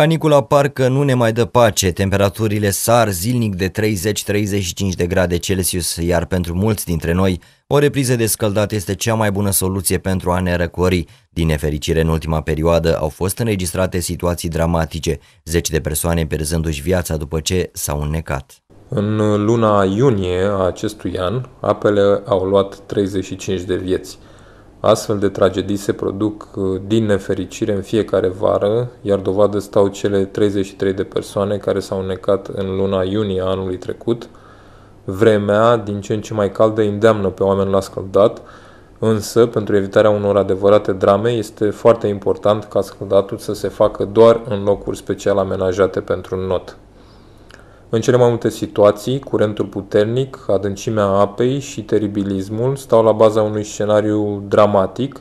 Canicula parcă nu ne mai dă pace, temperaturile sar zilnic de 30-35 de grade Celsius, iar pentru mulți dintre noi, o repriză de scăldat este cea mai bună soluție pentru a ne răcori. Din nefericire, în ultima perioadă au fost înregistrate situații dramatice, zeci de persoane pierzându-și viața după ce s-au înnecat. În luna iunie a acestui an, apele au luat 35 de vieți. Astfel de tragedii se produc uh, din nefericire în fiecare vară, iar dovadă stau cele 33 de persoane care s-au necat în luna iunie a anului trecut. Vremea din ce în ce mai caldă îndeamnă pe oameni la scăldat, însă pentru evitarea unor adevărate drame este foarte important ca scăldatul să se facă doar în locuri special amenajate pentru not. În cele mai multe situații, curentul puternic, adâncimea apei și teribilismul stau la baza unui scenariu dramatic.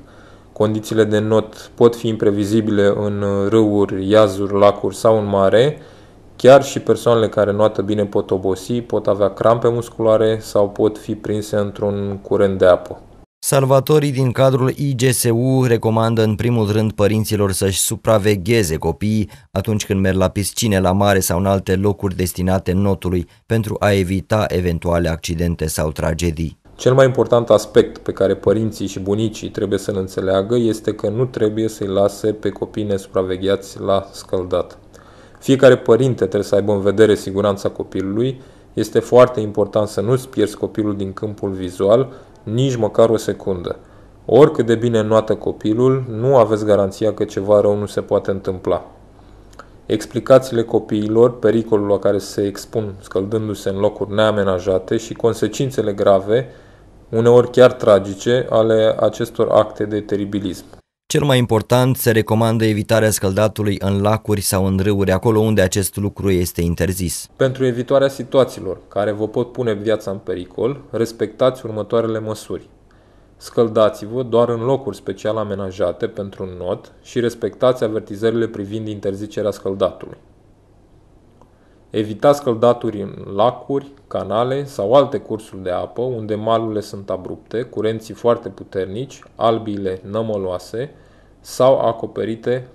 Condițiile de not pot fi imprevizibile în râuri, iazuri, lacuri sau în mare. Chiar și persoanele care noată bine pot obosi, pot avea crampe musculare sau pot fi prinse într-un curent de apă. Salvatorii din cadrul IGSU recomandă în primul rând părinților să-și supravegheze copiii atunci când merg la piscine, la mare sau în alte locuri destinate notului pentru a evita eventuale accidente sau tragedii. Cel mai important aspect pe care părinții și bunicii trebuie să-l înțeleagă este că nu trebuie să-i lase pe copii nesupravegheați la scăldat. Fiecare părinte trebuie să aibă în vedere siguranța copilului, este foarte important să nu-ți pierzi copilul din câmpul vizual nici măcar o secundă. Oricât de bine înnoată copilul, nu aveți garanția că ceva rău nu se poate întâmpla. Explicațiile copiilor pericolul la care se expun scăldându-se în locuri neamenajate și consecințele grave, uneori chiar tragice, ale acestor acte de teribilism. Cel mai important, se recomandă evitarea scăldatului în lacuri sau în râuri, acolo unde acest lucru este interzis. Pentru evitarea situațiilor care vă pot pune viața în pericol, respectați următoarele măsuri. Scăldați-vă doar în locuri special amenajate pentru not și respectați avertizările privind interzicerea scăldatului. Evitați căldaturi în lacuri, canale sau alte cursuri de apă unde malurile sunt abrupte, curenții foarte puternici, albile nămăloase sau acoperite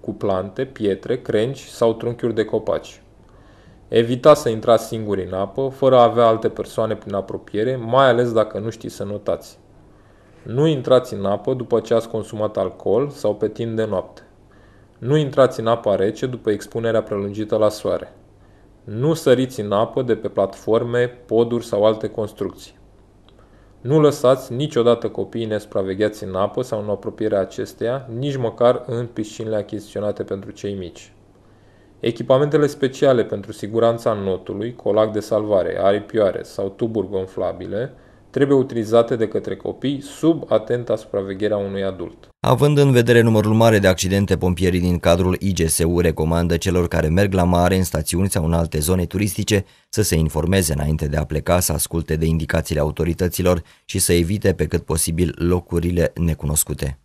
cu plante, pietre, crengi sau trunchiuri de copaci. Evitați să intrați singuri în apă, fără a avea alte persoane prin apropiere, mai ales dacă nu știți să notați. Nu intrați în apă după ce ați consumat alcool sau pe timp de noapte. Nu intrați în apa rece după expunerea prelungită la soare. Nu săriți în apă de pe platforme, poduri sau alte construcții. Nu lăsați niciodată copiii nespravegheați în apă sau în apropierea acesteia, nici măcar în piscinile achiziționate pentru cei mici. Echipamentele speciale pentru siguranța notului, colac de salvare, aripioare sau tuburi gonflabile – trebuie utilizate de către copii sub atenta supravegherea unui adult. Având în vedere numărul mare de accidente, pompierii din cadrul IGSU recomandă celor care merg la mare în stațiuni sau în alte zone turistice să se informeze înainte de a pleca, să asculte de indicațiile autorităților și să evite pe cât posibil locurile necunoscute.